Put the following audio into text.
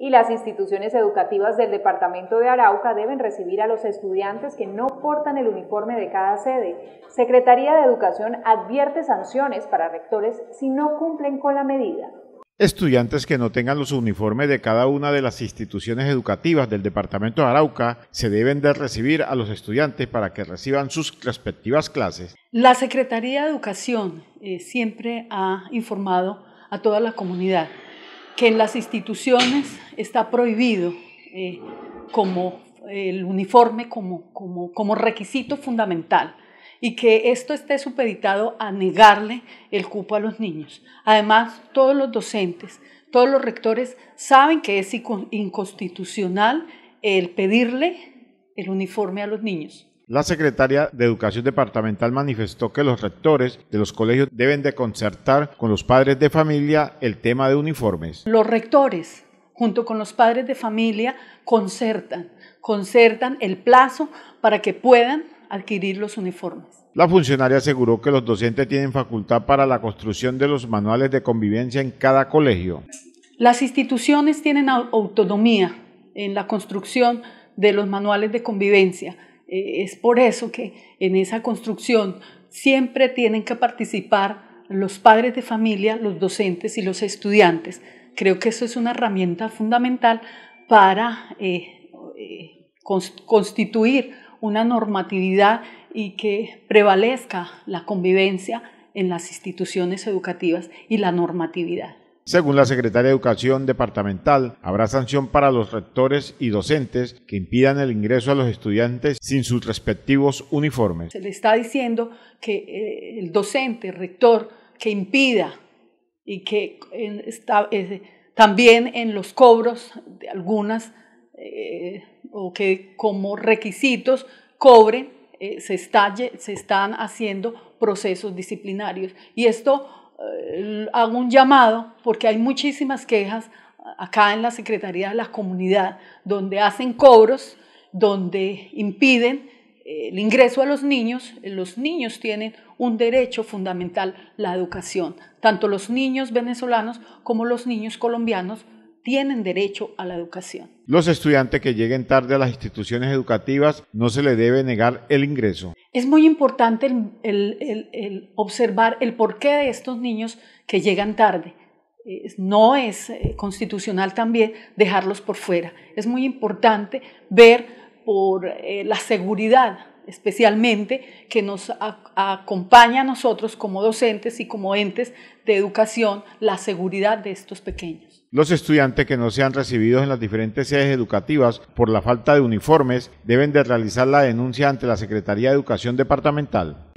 y las instituciones educativas del Departamento de Arauca deben recibir a los estudiantes que no portan el uniforme de cada sede. Secretaría de Educación advierte sanciones para rectores si no cumplen con la medida. Estudiantes que no tengan los uniformes de cada una de las instituciones educativas del Departamento de Arauca se deben de recibir a los estudiantes para que reciban sus respectivas clases. La Secretaría de Educación eh, siempre ha informado a toda la comunidad que en las instituciones está prohibido eh, como eh, el uniforme como, como requisito fundamental y que esto esté supeditado a negarle el cupo a los niños. Además, todos los docentes, todos los rectores saben que es inconstitucional el pedirle el uniforme a los niños. La secretaria de Educación Departamental manifestó que los rectores de los colegios deben de concertar con los padres de familia el tema de uniformes. Los rectores, junto con los padres de familia, concertan, concertan el plazo para que puedan adquirir los uniformes. La funcionaria aseguró que los docentes tienen facultad para la construcción de los manuales de convivencia en cada colegio. Las instituciones tienen autonomía en la construcción de los manuales de convivencia eh, es por eso que en esa construcción siempre tienen que participar los padres de familia, los docentes y los estudiantes. Creo que eso es una herramienta fundamental para eh, eh, constituir una normatividad y que prevalezca la convivencia en las instituciones educativas y la normatividad. Según la Secretaría de Educación Departamental, habrá sanción para los rectores y docentes que impidan el ingreso a los estudiantes sin sus respectivos uniformes. Se le está diciendo que eh, el docente, el rector, que impida y que eh, también en los cobros de algunas eh, o que como requisitos cobren, se, se están haciendo procesos disciplinarios. Y esto eh, hago un llamado porque hay muchísimas quejas acá en la Secretaría de la Comunidad donde hacen cobros, donde impiden eh, el ingreso a los niños. Los niños tienen un derecho fundamental, la educación, tanto los niños venezolanos como los niños colombianos tienen derecho a la educación. Los estudiantes que lleguen tarde a las instituciones educativas no se les debe negar el ingreso. Es muy importante el, el, el, observar el porqué de estos niños que llegan tarde. No es eh, constitucional también dejarlos por fuera. Es muy importante ver por eh, la seguridad especialmente, que nos acompaña a nosotros como docentes y como entes de educación la seguridad de estos pequeños. Los estudiantes que no sean recibidos en las diferentes sedes educativas por la falta de uniformes deben de realizar la denuncia ante la Secretaría de Educación Departamental.